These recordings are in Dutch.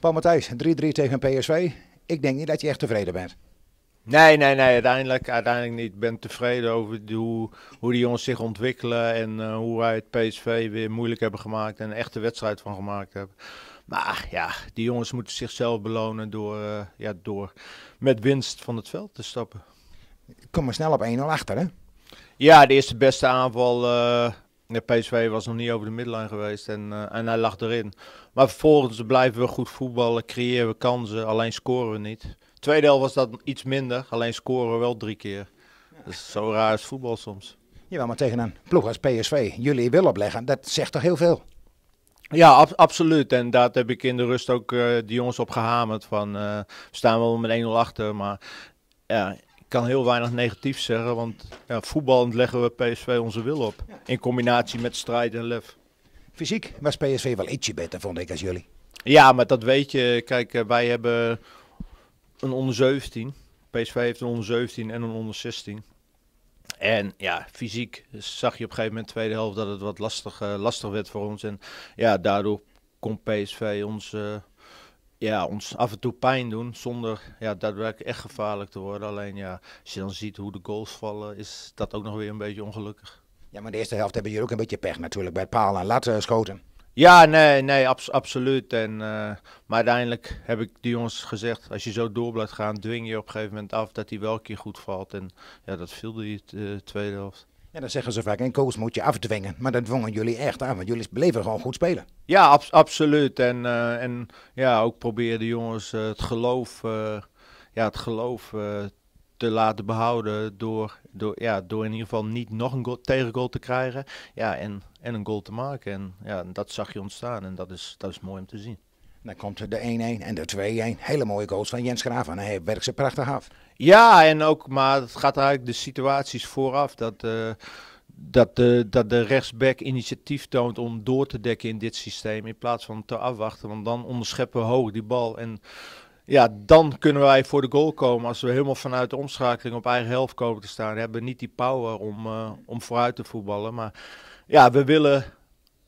Paul Matthijs, 3-3 tegen PSV. Ik denk niet dat je echt tevreden bent. Nee, nee, nee, uiteindelijk, uiteindelijk niet. Ik ben tevreden over hoe, hoe die jongens zich ontwikkelen en eh, hoe wij het PSV weer moeilijk hebben gemaakt en een echte wedstrijd van gemaakt hebben. Maar ja, die jongens moeten zichzelf belonen door, eh, ja, door met winst van het veld te stappen. Kom maar snel op 1-0 achter, hè? Ja, de eerste beste aanval eh, de PSV was nog niet over de midlijn geweest en, eh, en hij lag erin. Maar vervolgens blijven we goed voetballen, creëren we kansen, alleen scoren we niet. Tweede helft was dat iets minder, alleen scoren we wel drie keer. Dat is zo raar is voetbal soms. Ja, maar tegen een ploeg als PSV, jullie willen opleggen, dat zegt toch heel veel? Ja, absoluut. En daar heb ik in de rust ook uh, eh, de jongens op gehamerd. Van, eh, we staan wel met 1-0 achter, maar ja, kan heel weinig negatief zeggen, want ja, voetballend leggen we PSV onze wil op. In combinatie met strijd en lef. Fysiek was PSV wel ietsje beter, vond ik, als jullie. Ja, maar dat weet je. Kijk, eh, wij hebben een onder 17. PSV heeft een onder 17 en een onder 16. En ja, fysiek zag je op een gegeven moment tweede helft dat het wat lastig, eh, lastig werd voor ons. En ja, daardoor kon PSV ons... Eh, ja, ons af en toe pijn doen zonder ja, daadwerkelijk echt gevaarlijk te worden. Alleen ja, als je dan ziet hoe de goals vallen, is dat ook nog weer een beetje ongelukkig. Ja, maar de eerste helft hebben jullie ook een beetje pech natuurlijk bij paal en lat eh, schoten. Ja, nee, nee, absoluut. En, eh, maar uiteindelijk heb ik die jongens gezegd, als je zo door blijft gaan, dwing je op een gegeven moment af dat hij wel een keer goed valt. En ja, dat viel die uh, tweede helft. Ja, dan zeggen ze vaak, een coach moet je afdwingen. Maar dat dwongen jullie echt aan, want jullie bleven gewoon goed spelen. Ja, absoluut. En, uh, en ja, ook probeerden jongens eh, het geloof, eh, ja, het geloof te laten behouden door, door, ja, door in ieder geval niet nog een tegengoal te krijgen ja, en, en een goal te maken. En ja, dat zag je ontstaan en dat is, dat is mooi om te zien. Dan komt de 1-1 en de 2-1. Hele mooie goals van Jens Graaf. En hij werkt ze prachtig af. Ja, en ook, maar het gaat eigenlijk de situaties vooraf. Dat, eh, dat, de, dat de rechtsback initiatief toont om door te dekken in dit systeem. In plaats van te afwachten. Want dan onderscheppen we hoog die bal. En ja, dan kunnen wij voor de goal komen. Als we helemaal vanuit de omschakeling op eigen helft komen te staan. Hebben niet die power om, eh, om vooruit te voetballen. Maar ja, we willen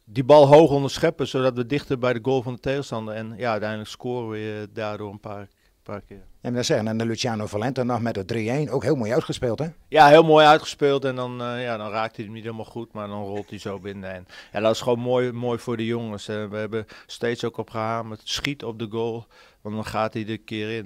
die bal hoog onderscheppen, zodat we dichter bij de goal van de tegenstander. En ja, uiteindelijk scoren we eh, daardoor een paar, paar keer. En dat zeggen, en de Luciano Valente nog met de 3-1, ook heel mooi uitgespeeld hè? Ja, heel mooi uitgespeeld en dan, uh, ja, dan raakt hij hem niet helemaal goed, maar dan rolt hij zo binnen. En ja, dat is gewoon mooi, mooi voor de jongens. En we hebben steeds ook op gehamerd, schiet op de goal, want dan gaat hij de keer in.